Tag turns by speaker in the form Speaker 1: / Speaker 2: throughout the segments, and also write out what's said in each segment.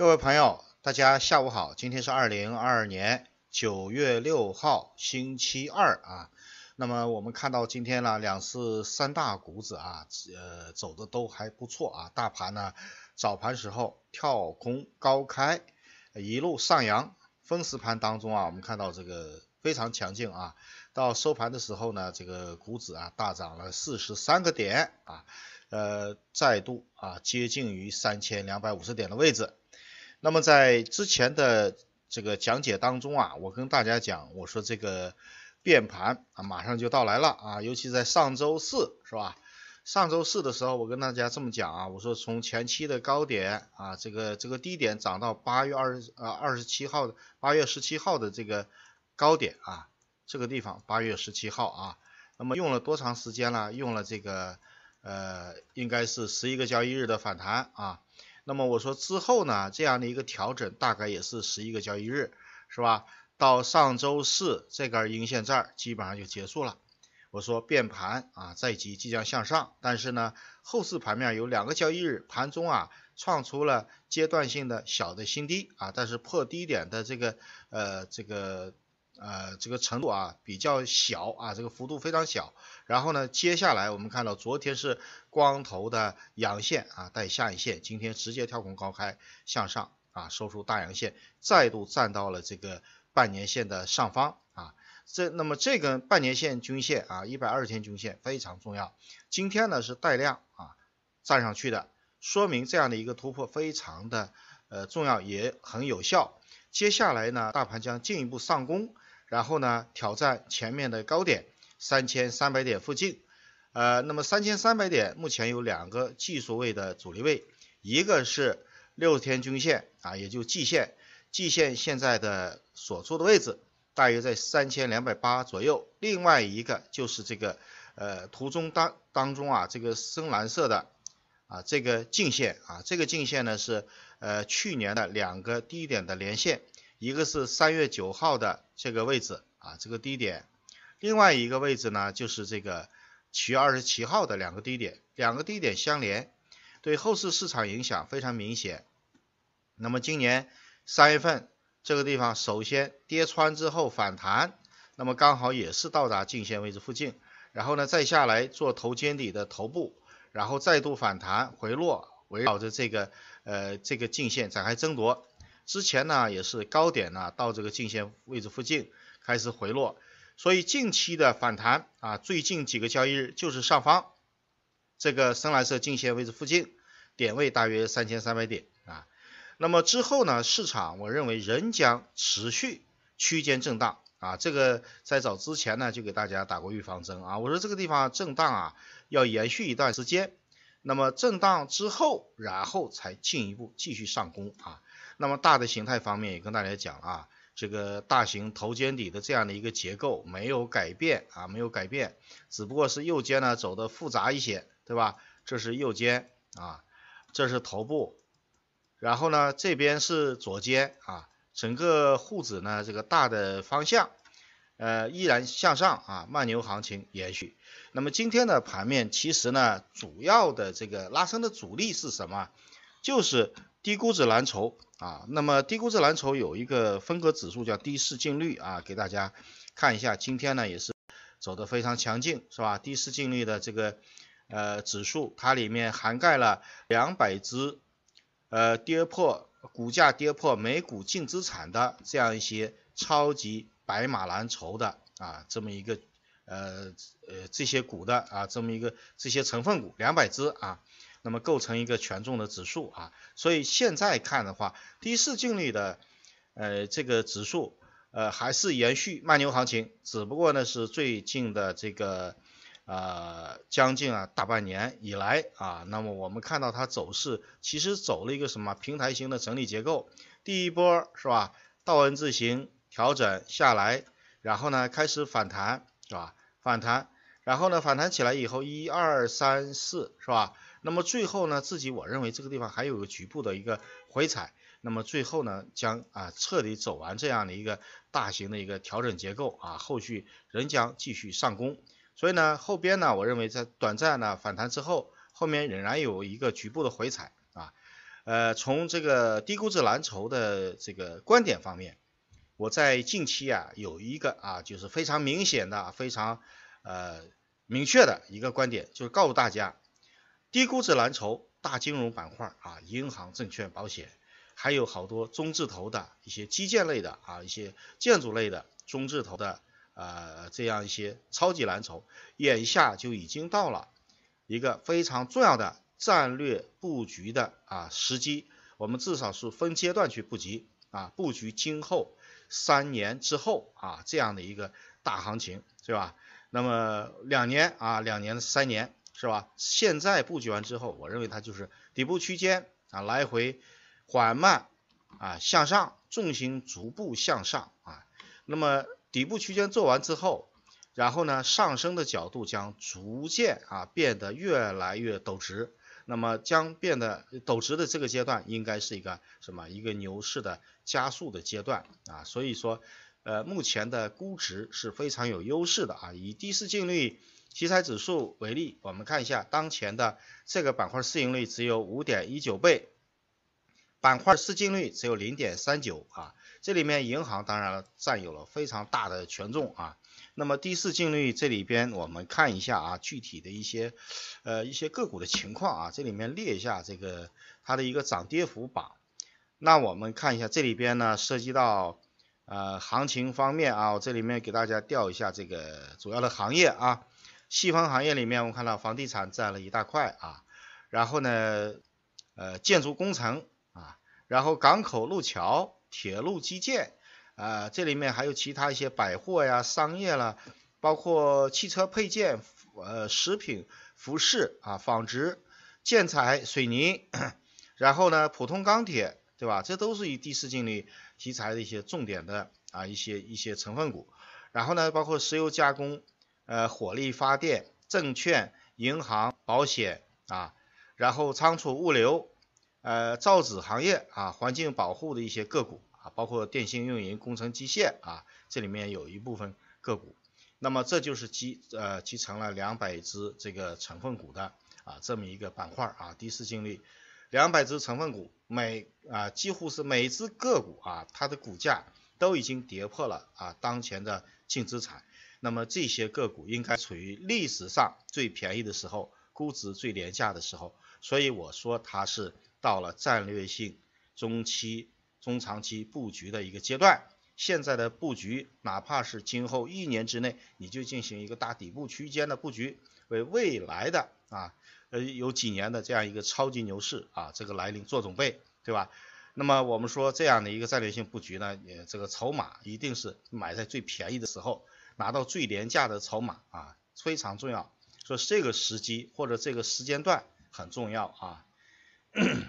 Speaker 1: 各位朋友，大家下午好。今天是二零二二年九月六号，星期二啊。那么我们看到今天呢，两次三大股指啊，呃，走的都还不错啊。大盘呢，早盘时候跳空高开，一路上扬。分时盘当中啊，我们看到这个非常强劲啊。到收盘的时候呢，这个股指啊大涨了四十三个点啊，呃，再度啊接近于三千两百五十点的位置。那么在之前的这个讲解当中啊，我跟大家讲，我说这个变盘啊，马上就到来了啊，尤其在上周四是吧？上周四的时候，我跟大家这么讲啊，我说从前期的高点啊，这个这个低点涨到八月二十呃二十七号，的八月十七号的这个高点啊，这个地方八月十七号啊，那么用了多长时间了？用了这个呃，应该是十一个交易日的反弹啊。那么我说之后呢，这样的一个调整大概也是十一个交易日，是吧？到上周四这根阴线这儿基本上就结束了。我说变盘啊，在即即将向上，但是呢，后市盘面有两个交易日盘中啊，创出了阶段性的小的新低啊，但是破低点的这个呃这个。呃，这个程度啊比较小啊，这个幅度非常小。然后呢，接下来我们看到昨天是光头的阳线啊，带下影线，今天直接跳空高开向上啊，收出大阳线，再度站到了这个半年线的上方啊。这那么这根半年线均线啊，一百二十天均线非常重要。今天呢是带量啊站上去的，说明这样的一个突破非常的呃重要，也很有效。接下来呢，大盘将进一步上攻。然后呢，挑战前面的高点三千三百点附近，呃，那么三千三百点目前有两个技术位的阻力位，一个是六十天均线啊，也就季线，季线现在的所处的位置大约在三千两百八左右，另外一个就是这个呃图中当当中啊这个深蓝色的啊这个颈线啊，这个颈线呢是呃去年的两个低点的连线。一个是三月九号的这个位置啊，这个低点，另外一个位置呢就是这个七月二十七号的两个低点，两个低点相连，对后市市场影响非常明显。那么今年三月份这个地方首先跌穿之后反弹，那么刚好也是到达颈线位置附近，然后呢再下来做头肩底的头部，然后再度反弹回落，围绕着这个呃这个颈线展开争夺。之前呢也是高点呢，到这个颈线位置附近开始回落，所以近期的反弹啊，最近几个交易日就是上方这个深蓝色颈线位置附近，点位大约三千三百点啊。那么之后呢，市场我认为仍将持续区间震荡啊。这个在早之前呢就给大家打过预防针啊，我说这个地方震荡啊要延续一段时间，那么震荡之后，然后才进一步继续上攻啊。那么大的形态方面也跟大家讲啊，这个大型头肩底的这样的一个结构没有改变啊，没有改变，只不过是右肩呢走的复杂一些，对吧？这是右肩啊，这是头部，然后呢，这边是左肩啊，整个沪指呢这个大的方向呃依然向上啊，慢牛行情延续。那么今天的盘面其实呢，主要的这个拉升的主力是什么？就是。低估值蓝筹啊，那么低估值蓝筹有一个分割指数叫低市净率啊，给大家看一下，今天呢也是走的非常强劲，是吧？低市净率的这个呃指数，它里面涵盖了两百只呃跌破股价跌破每股净资产的这样一些超级白马蓝筹的啊，这么一个呃呃这些股的啊，这么一个这些成分股两百只啊。那么构成一个权重的指数啊，所以现在看的话，第四季度的呃这个指数呃还是延续慢牛行情，只不过呢是最近的这个呃将近啊大半年以来啊，那么我们看到它走势其实走了一个什么平台型的整理结构，第一波是吧，倒 n 字形调整下来，然后呢开始反弹是吧，反弹，然后呢反弹起来以后一二三四是吧？那么最后呢，自己我认为这个地方还有个局部的一个回踩，那么最后呢，将啊彻底走完这样的一个大型的一个调整结构啊，后续仍将继续上攻，所以呢，后边呢，我认为在短暂的反弹之后，后面仍然有一个局部的回踩啊，呃，从这个低估值蓝筹的这个观点方面，我在近期啊有一个啊就是非常明显的非常呃明确的一个观点，就是告诉大家。低估值蓝筹、大金融板块啊，银行、证券、保险，还有好多中字头的一些基建类的啊，一些建筑类的中字头的呃，这样一些超级蓝筹，眼下就已经到了一个非常重要的战略布局的啊时机，我们至少是分阶段去布局啊，布局今后三年之后啊这样的一个大行情是吧？那么两年啊，两年三年。是吧？现在布局完之后，我认为它就是底部区间啊，来回缓慢啊向上，重心逐步向上啊。那么底部区间做完之后，然后呢，上升的角度将逐渐啊变得越来越陡直。那么将变得陡直的这个阶段，应该是一个什么？一个牛市的加速的阶段啊。所以说，呃，目前的估值是非常有优势的啊，以低市净率。题材指数为例，我们看一下当前的这个板块市盈率只有五点一九倍，板块市净率只有零点三九啊。这里面银行当然占有了非常大的权重啊。那么第四净率这里边我们看一下啊，具体的一些呃一些个股的情况啊。这里面列一下这个它的一个涨跌幅榜。那我们看一下这里边呢涉及到呃行情方面啊，我这里面给大家调一下这个主要的行业啊。细分行业里面，我们看到房地产占了一大块啊，然后呢，呃，建筑工程啊，然后港口、路桥、铁路基建啊，这里面还有其他一些百货呀、商业啦，包括汽车配件、呃，食品、服饰啊、纺织、建材、水泥，然后呢，普通钢铁，对吧？这都是以第四经济题材的一些重点的啊一些一些成分股，然后呢，包括石油加工。呃，火力发电、证券、银行、保险啊，然后仓储物流、呃造纸行业啊，环境保护的一些个股啊，包括电信运营、工程机械啊，这里面有一部分个股。那么这就是集呃集成了两百只这个成分股的啊这么一个板块啊，低市经历两百只成分股每啊几乎是每只个股啊，它的股价都已经跌破了啊当前的净资产。那么这些个股应该处于历史上最便宜的时候，估值最廉价的时候，所以我说它是到了战略性中期、中长期布局的一个阶段。现在的布局，哪怕是今后一年之内，你就进行一个大底部区间的布局，为未来的啊呃有几年的这样一个超级牛市啊这个来临做准备，对吧？那么我们说这样的一个战略性布局呢，也这个筹码一定是买在最便宜的时候。拿到最廉价的筹码啊，非常重要。说这个时机或者这个时间段很重要啊。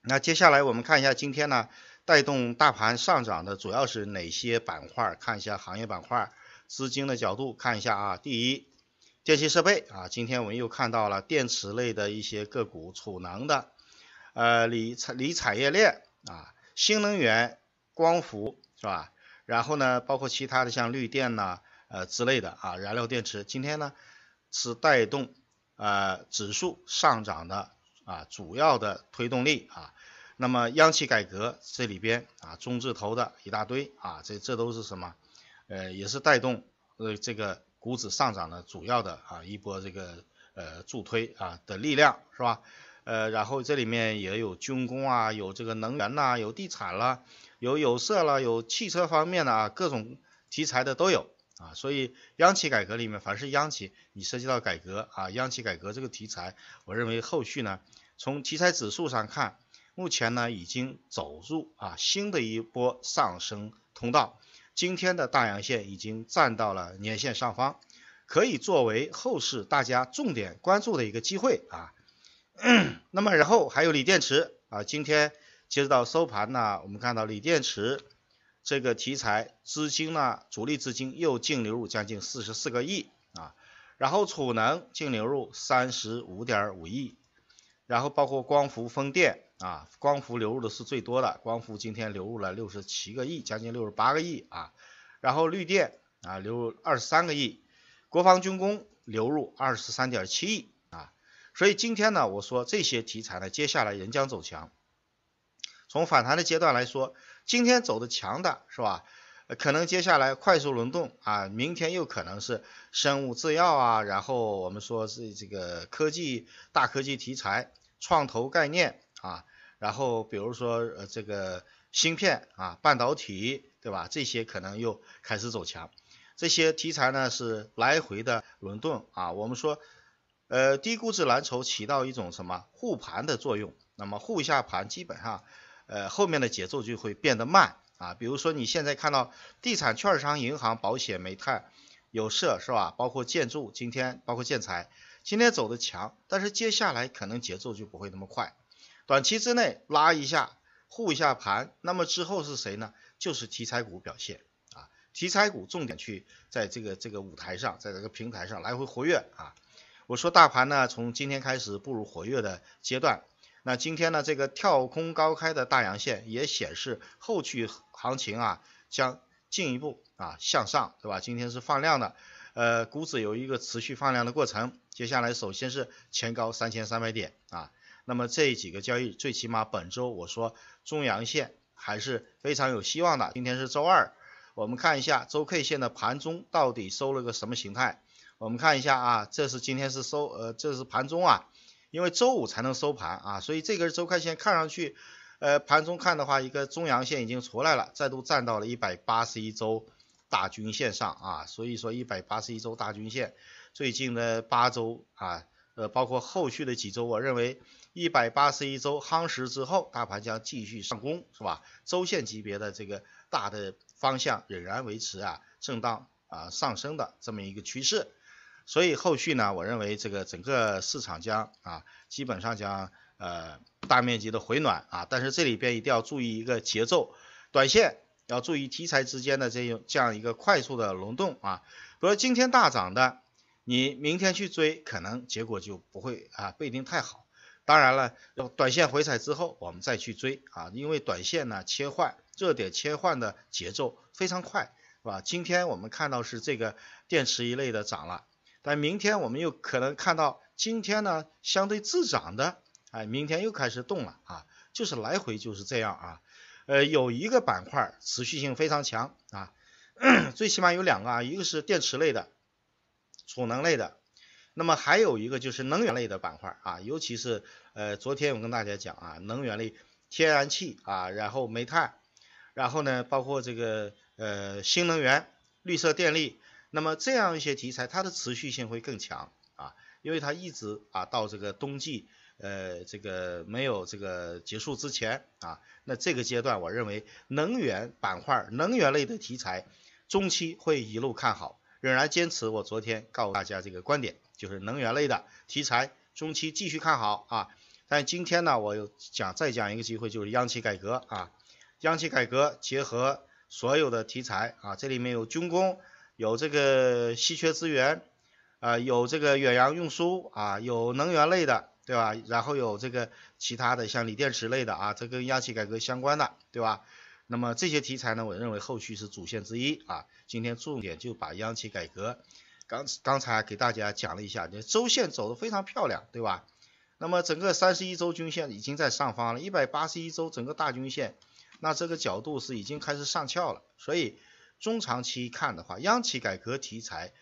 Speaker 1: 那接下来我们看一下今天呢，带动大盘上涨的主要是哪些板块？看一下行业板块，资金的角度看一下啊。第一，电气设备啊，今天我们又看到了电池类的一些个股，储能的，呃，锂产锂产业链啊，新能源、光伏是吧？然后呢，包括其他的像绿电呐，呃之类的啊，燃料电池，今天呢是带动呃指数上涨的啊主要的推动力啊。那么央企改革这里边啊，中字头的一大堆啊，这这都是什么？呃，也是带动呃这个股指上涨的主要的啊一波这个呃助推啊的力量是吧？呃，然后这里面也有军工啊，有这个能源呐，有地产啦，有有色啦，有汽车方面的啊，各种题材的都有啊。所以央企改革里面，凡是央企你涉及到改革啊，央企改革这个题材，我认为后续呢，从题材指数上看，目前呢已经走入啊新的一波上升通道。今天的大阳线已经站到了年线上方，可以作为后市大家重点关注的一个机会啊。那么然后还有锂电池啊，今天截止到收盘呢，我们看到锂电池这个题材资金呢，主力资金又净流入将近四十四个亿啊，然后储能净流入三十五点五亿，然后包括光伏风电啊，光伏流入的是最多的，光伏今天流入了六十七个亿，将近六十八个亿啊，然后绿电啊流入二十三个亿，国防军工流入二十三点七亿。所以今天呢，我说这些题材呢，接下来仍将走强。从反弹的阶段来说，今天走的强的是吧？可能接下来快速轮动啊，明天又可能是生物制药啊，然后我们说是这个科技大科技题材、创投概念啊，然后比如说呃这个芯片啊、半导体，对吧？这些可能又开始走强。这些题材呢是来回的轮动啊，我们说。呃，低估值蓝筹起到一种什么护盘的作用？那么护一下盘，基本上，呃，后面的节奏就会变得慢啊。比如说你现在看到地产、券商、银行、保险、煤炭、有色是吧？包括建筑，今天包括建材，今天走的强，但是接下来可能节奏就不会那么快。短期之内拉一下护一下盘，那么之后是谁呢？就是题材股表现啊。题材股重点去在这个这个舞台上，在这个平台上来回活跃啊。我说大盘呢，从今天开始步入活跃的阶段。那今天呢，这个跳空高开的大阳线也显示后续行情啊将进一步啊向上，对吧？今天是放量的，呃，股指有一个持续放量的过程。接下来首先是前高三千三百点啊。那么这几个交易最起码本周我说中阳线还是非常有希望的。今天是周二，我们看一下周 K 线的盘中到底收了个什么形态。我们看一下啊，这是今天是收，呃，这是盘中啊，因为周五才能收盘啊，所以这根周 K 线看上去，呃，盘中看的话，一个中阳线已经出来了，再度站到了一百八十一周大均线上啊，所以说一百八十一周大均线最近的八周啊，呃，包括后续的几周，我认为一百八十一周夯实之后，大盘将继续上攻，是吧？周线级别的这个大的方向仍然维持啊，震荡啊上升的这么一个趋势。所以后续呢，我认为这个整个市场将啊，基本上将呃大面积的回暖啊，但是这里边一定要注意一个节奏，短线要注意题材之间的这样这样一个快速的轮动啊，比如今天大涨的，你明天去追，可能结果就不会啊，不一定太好。当然了，短线回踩之后我们再去追啊，因为短线呢切换热点切换的节奏非常快，是吧？今天我们看到是这个电池一类的涨了。但明天我们又可能看到今天呢相对滞涨的，哎，明天又开始动了啊，就是来回就是这样啊。呃，有一个板块持续性非常强啊，最起码有两个啊，一个是电池类的、储能类的，那么还有一个就是能源类的板块啊，尤其是呃昨天我跟大家讲啊，能源类天然气啊，然后煤炭，然后呢包括这个呃新能源、绿色电力。那么这样一些题材，它的持续性会更强啊，因为它一直啊到这个冬季，呃，这个没有这个结束之前啊，那这个阶段我认为能源板块、能源类的题材中期会一路看好，仍然坚持我昨天告诉大家这个观点，就是能源类的题材中期继续看好啊。但今天呢，我又讲再讲一个机会，就是央企改革啊，央企改革结合所有的题材啊，这里面有军工。有这个稀缺资源，啊，有这个远洋运输啊，有能源类的，对吧？然后有这个其他的，像锂电池类的啊，这跟央企改革相关的，对吧？那么这些题材呢，我认为后续是主线之一啊。今天重点就把央企改革，刚刚才给大家讲了一下，这周线走得非常漂亮，对吧？那么整个三十一周均线已经在上方了，一百八十一周整个大均线，那这个角度是已经开始上翘了，所以。中长期看的话，央企改革题材，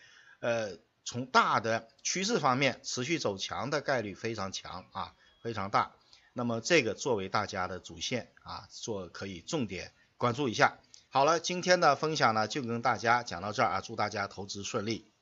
Speaker 1: 呃，从大的趋势方面，持续走强的概率非常强啊，非常大。那么这个作为大家的主线啊，做可以重点关注一下。好了，今天的分享呢就跟大家讲到这儿啊，祝大家投资顺利。